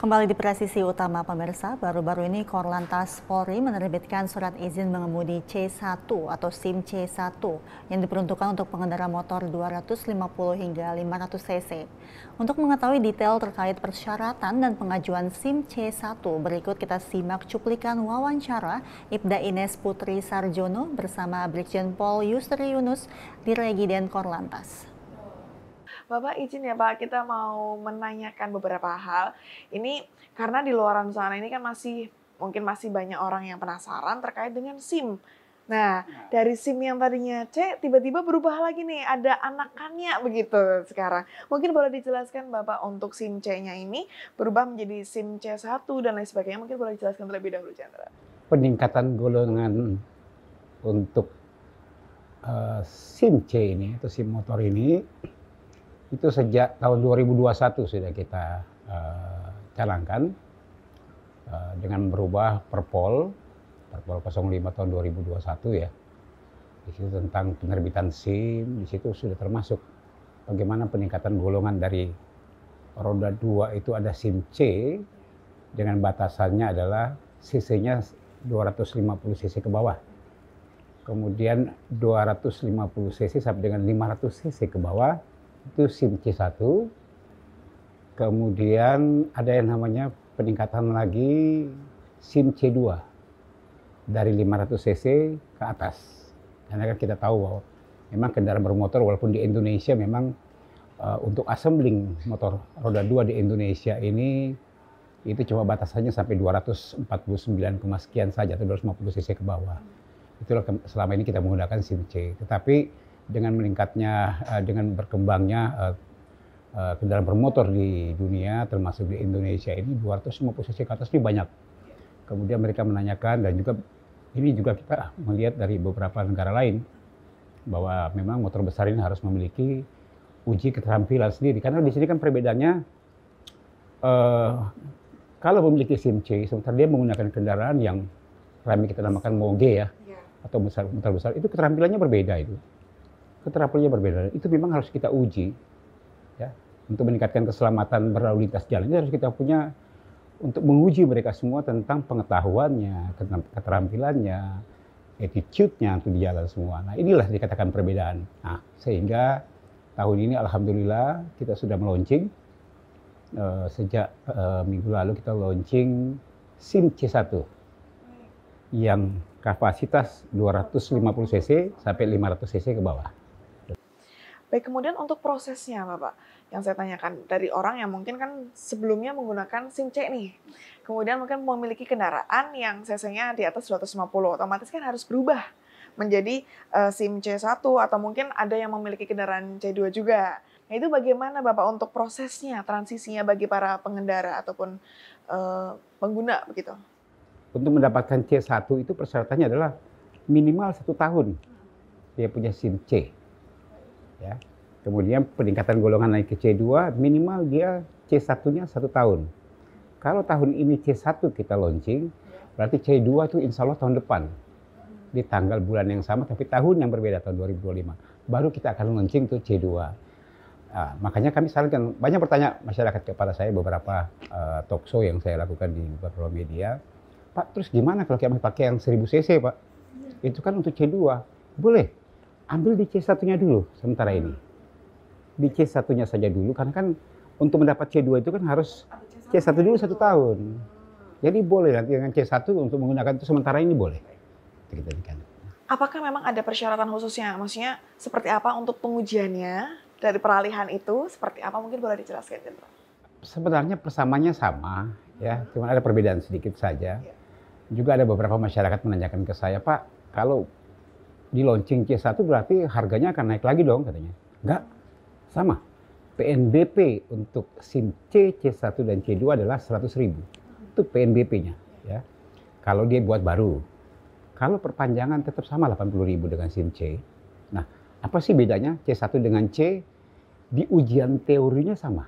Kembali di presisi utama pemirsa, baru-baru ini Korlantas Polri menerbitkan surat izin mengemudi C1 atau SIM C1 yang diperuntukkan untuk pengendara motor 250 hingga 500 cc. Untuk mengetahui detail terkait persyaratan dan pengajuan SIM C1, berikut kita simak cuplikan wawancara Ibda Ines Putri Sarjono bersama Brigjen Pol Yusri Yunus di Regiden Korlantas. Bapak izin ya Pak, kita mau menanyakan beberapa hal. Ini karena di luaran sana ini kan masih mungkin masih banyak orang yang penasaran terkait dengan SIM. Nah, ya. dari SIM yang tadinya C tiba-tiba berubah lagi nih, ada anakannya begitu sekarang. Mungkin boleh dijelaskan Bapak untuk SIM C-nya ini berubah menjadi SIM C1 dan lain sebagainya. Mungkin boleh dijelaskan terlebih dahulu Chandra. Peningkatan golongan untuk uh, SIM C ini atau SIM motor ini itu sejak tahun 2021 sudah kita uh, eh, canangkan uh, eh, dengan berubah perpol perpol 05 tahun 2021 ya di situ tentang penerbitan SIM di situ sudah termasuk bagaimana peningkatan golongan dari roda 2 itu ada SIM C dengan batasannya adalah cc-nya 250 cc ke bawah kemudian 250 cc sampai dengan 500 cc ke bawah itu SIM C1. Kemudian ada yang namanya peningkatan lagi SIM C2 dari 500 cc ke atas. Karena kan kita tahu bahwa memang kendaraan bermotor walaupun di Indonesia memang uh, untuk assembling motor roda 2 di Indonesia ini itu cuma batasannya sampai 249, sekian saja atau 250 cc ke bawah. Itulah selama ini kita menggunakan SIM C. Tetapi dengan meningkatnya, eh, dengan berkembangnya eh, eh, kendaraan bermotor di dunia, termasuk di Indonesia ini 250 cc ke atas ini banyak. Kemudian mereka menanyakan dan juga ini juga kita melihat dari beberapa negara lain bahwa memang motor besar ini harus memiliki uji keterampilan sendiri. Karena di sini kan perbedaannya uh, kalau memiliki SIM C, sementara dia menggunakan kendaraan yang ramai kita namakan moge ya, ya. atau besar, motor besar, itu keterampilannya berbeda itu keterampilannya berbeda. Itu memang harus kita uji ya untuk meningkatkan keselamatan berlalu lintas jalan. Itu harus kita punya untuk menguji mereka semua tentang pengetahuannya, keterampilannya, attitude-nya untuk di jalan semua. Nah inilah dikatakan perbedaan. Nah sehingga tahun ini alhamdulillah kita sudah meluncing uh, eh, sejak uh, minggu lalu kita launching SIM C1 yang kapasitas 250 cc sampai 500 cc ke bawah. Baik, kemudian untuk prosesnya, Bapak, yang saya tanyakan dari orang yang mungkin kan sebelumnya menggunakan SIM C nih, kemudian mungkin memiliki kendaraan yang cc-nya di atas 250, otomatis kan harus berubah menjadi uh, SIM C1 atau mungkin ada yang memiliki kendaraan C2 juga. Nah, itu bagaimana Bapak untuk prosesnya, transisinya bagi para pengendara ataupun uh, pengguna begitu? Untuk mendapatkan C1 itu persyaratannya adalah minimal satu tahun dia punya SIM C Ya. Kemudian peningkatan golongan naik ke C2 minimal dia C1-nya satu tahun. Kalau tahun ini C1 kita launching, berarti C2 itu insya Allah tahun depan. Di tanggal bulan yang sama tapi tahun yang berbeda tahun 2025. Baru kita akan launching tuh C2. Nah, makanya kami sarankan, banyak bertanya masyarakat kepada saya beberapa uh, talk show yang saya lakukan di beberapa media. Pak, terus gimana kalau kami pakai yang 1000 cc, Pak? Itu kan untuk C2. Boleh, ambil di C1-nya dulu sementara ini. Di C1-nya saja dulu, karena kan untuk mendapat C2 itu kan harus C1 dulu satu tahun. Jadi boleh nanti dengan C1 untuk menggunakan itu sementara ini boleh. Apakah memang ada persyaratan khususnya? Maksudnya seperti apa untuk pengujiannya dari peralihan itu? Seperti apa mungkin boleh dijelaskan, Jendro? Sebenarnya persamanya sama, ya, cuma ada perbedaan sedikit saja. Iya. Juga ada beberapa masyarakat menanyakan ke saya, Pak, kalau di launching C1 berarti harganya akan naik lagi dong katanya. Enggak, sama. PNBP untuk SIM C, C1 dan C2 adalah 100 ribu. Itu PNBP-nya. Ya. Kalau dia buat baru. Kalau perpanjangan tetap sama 80 ribu dengan SIM C. Nah, apa sih bedanya C1 dengan C? Di ujian teorinya sama.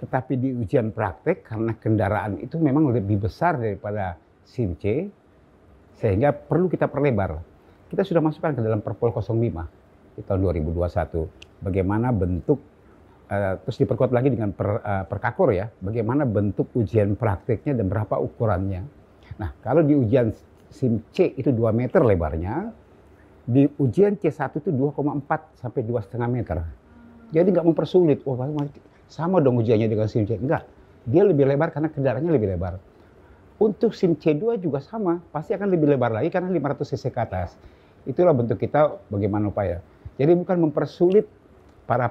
Tetapi di ujian praktek karena kendaraan itu memang lebih besar daripada SIM C, sehingga perlu kita perlebar kita sudah masukkan ke dalam Perpol 05 di tahun 2021. Bagaimana bentuk eh, terus diperkuat lagi dengan per, eh, Perkakor ya, bagaimana bentuk ujian praktiknya dan berapa ukurannya. Nah, kalau di ujian SIM C itu 2 meter lebarnya, di ujian C1 itu 2,4 sampai 2,5 meter. Jadi nggak mempersulit. Oh, sama dong ujiannya dengan SIM C. Enggak. Dia lebih lebar karena kendaraannya lebih lebar. Untuk SIM C2 juga sama, pasti akan lebih lebar lagi karena 500 cc ke atas. Itulah bentuk kita bagaimana upaya. Jadi bukan mempersulit para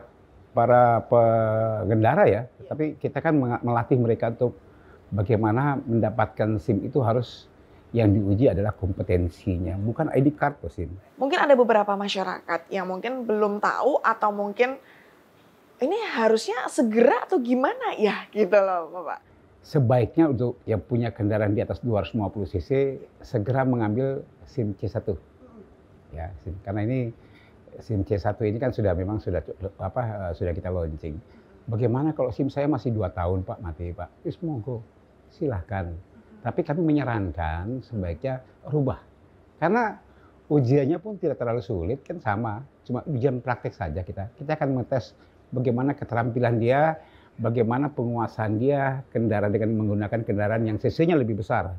para pengendara ya, iya. tapi kita kan melatih mereka untuk bagaimana mendapatkan SIM itu harus yang diuji adalah kompetensinya, bukan ID card loh SIM. Mungkin ada beberapa masyarakat yang mungkin belum tahu atau mungkin ini harusnya segera atau gimana ya gitu loh Bapak. Sebaiknya untuk yang punya kendaraan di atas 250 cc segera mengambil SIM C1 ya karena ini SIM C1 ini kan sudah memang sudah apa eh, sudah kita launching. Bagaimana kalau SIM saya masih dua tahun Pak mati Pak? Semoga monggo silahkan. Tapi kami menyarankan sebaiknya rubah. Karena ujiannya pun tidak terlalu sulit kan sama. Cuma ujian praktek saja kita. Kita akan mengetes bagaimana keterampilan dia, bagaimana penguasaan dia kendaraan dengan menggunakan kendaraan yang cc nya lebih besar.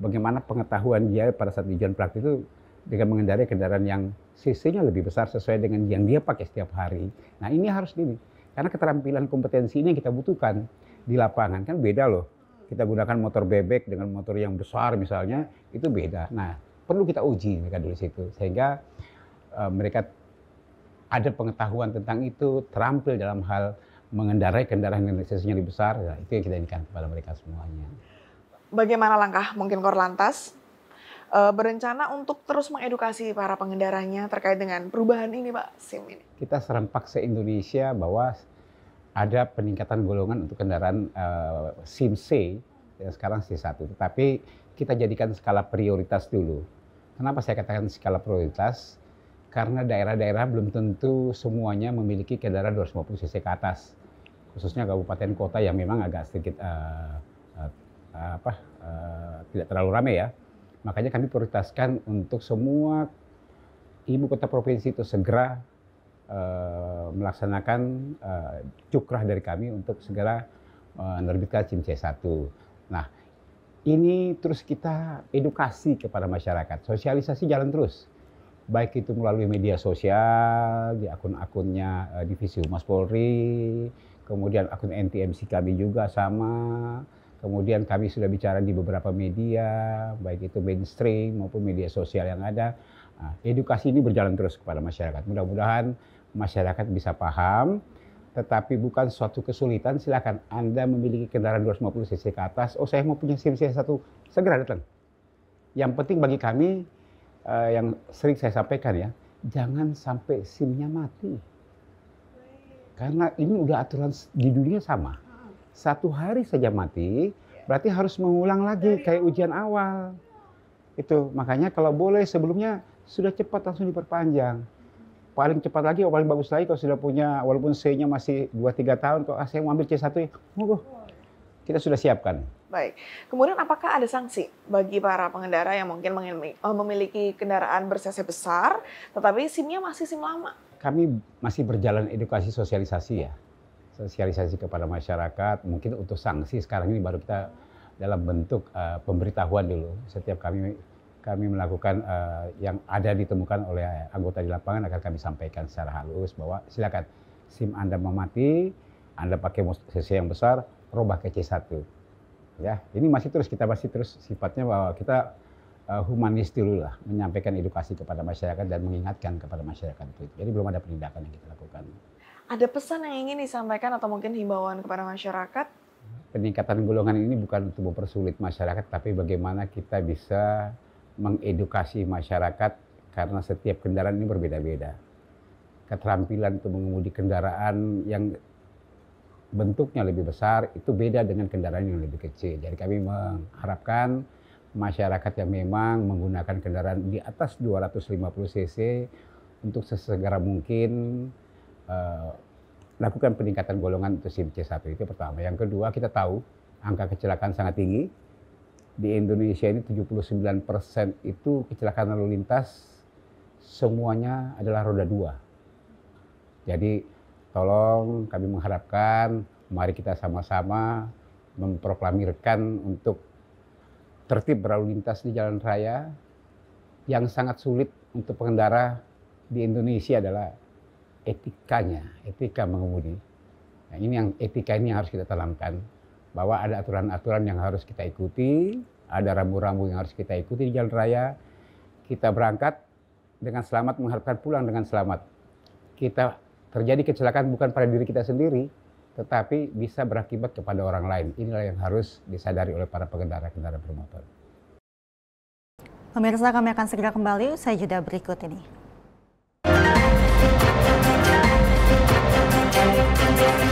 Bagaimana pengetahuan dia pada saat ujian praktik itu dengan mengendarai kendaraan yang cc-nya lebih besar sesuai dengan yang dia pakai setiap hari. Nah ini harus ini karena keterampilan kompetensi ini yang kita butuhkan di lapangan kan beda loh. Kita gunakan motor bebek dengan motor yang besar misalnya itu beda. Nah perlu kita uji mereka dulu situ sehingga uh, mereka ada pengetahuan tentang itu terampil dalam hal mengendarai kendaraan yang lebih besar, ya, itu yang kita inginkan kepada mereka semuanya. Bagaimana langkah mungkin Korlantas uh, berencana untuk terus mengedukasi para pengendaranya terkait dengan perubahan ini Pak SIM ini? Kita serempak se-Indonesia bahwa ada peningkatan golongan untuk kendaraan uh, SIM C yang sekarang C1. Tetapi kita jadikan skala prioritas dulu. Kenapa saya katakan skala prioritas? Karena daerah-daerah belum tentu semuanya memiliki kendaraan 250 cc ke atas. Khususnya kabupaten kota yang memang agak sedikit uh, uh, apa, uh, tidak terlalu ramai ya. Makanya kami prioritaskan untuk semua ibu kota provinsi itu segera uh, melaksanakan uh, cukrah dari kami untuk segera eh, menerbitkan SIM c 1. Nah, ini terus kita edukasi kepada masyarakat. Sosialisasi jalan terus. Baik itu melalui media sosial, di akun-akunnya Divisi Humas Polri, kemudian akun NTMC kami juga sama, Kemudian kami sudah bicara di beberapa media, baik itu mainstream maupun media sosial yang ada. Nah, edukasi ini berjalan terus kepada masyarakat. Mudah-mudahan masyarakat bisa paham, tetapi bukan suatu kesulitan. Silakan Anda memiliki kendaraan 250 cc ke atas. Oh, saya mau punya SIM saya satu, segera datang. Yang penting bagi kami eh, yang sering saya sampaikan ya, jangan sampai SIM-nya mati. Karena ini udah aturan di dunia sama satu hari saja mati, iya. berarti harus mengulang lagi iya. kayak ujian awal. Itu makanya kalau boleh sebelumnya sudah cepat langsung diperpanjang. Paling cepat lagi, oh, paling bagus lagi kalau sudah punya walaupun C-nya masih 2-3 tahun, kalau ah, saya mau ambil C1, ya. monggo. Kita sudah siapkan. Baik. Kemudian apakah ada sanksi bagi para pengendara yang mungkin eh, memiliki kendaraan bersesi besar tetapi SIM-nya masih SIM lama? Kami masih berjalan edukasi sosialisasi ya sosialisasi kepada masyarakat. Mungkin untuk sanksi sekarang ini baru kita dalam bentuk uh, pemberitahuan dulu. Setiap kami kami melakukan uh, yang ada ditemukan oleh anggota di lapangan akan kami sampaikan secara halus bahwa silakan SIM Anda mau Anda pakai CC yang besar, robah ke C1. Ya, ini masih terus kita masih terus sifatnya bahwa kita uh, humanis dulu lah menyampaikan edukasi kepada masyarakat dan mengingatkan kepada masyarakat itu. Jadi belum ada penindakan yang kita lakukan. Ada pesan yang ingin disampaikan atau mungkin himbauan kepada masyarakat? Peningkatan golongan ini bukan untuk mempersulit masyarakat, tapi bagaimana kita bisa mengedukasi masyarakat karena setiap kendaraan ini berbeda-beda. Keterampilan untuk mengemudi kendaraan yang bentuknya lebih besar itu beda dengan kendaraan yang lebih kecil. Jadi kami mengharapkan masyarakat yang memang menggunakan kendaraan di atas 250 cc untuk sesegera mungkin Eh, lakukan peningkatan golongan untuk SIM C1 itu pertama. Yang kedua kita tahu angka kecelakaan sangat tinggi. Di Indonesia ini 79% itu kecelakaan lalu lintas semuanya adalah roda dua. Jadi tolong kami mengharapkan mari kita sama-sama memproklamirkan untuk tertib berlalu lintas di jalan raya yang sangat sulit untuk pengendara di Indonesia adalah etikanya, etika mengemudi. Nah, ini yang etika ini yang harus kita tanamkan bahwa ada aturan-aturan yang harus kita ikuti, ada rambu-rambu yang harus kita ikuti di jalan raya. Kita berangkat dengan selamat mengharapkan pulang dengan selamat. Kita terjadi kecelakaan bukan pada diri kita sendiri, tetapi bisa berakibat kepada orang lain. Inilah yang harus disadari oleh para pengendara kendaraan bermotor. Pemirsa kami akan segera kembali usai jeda berikut ini. Thank you.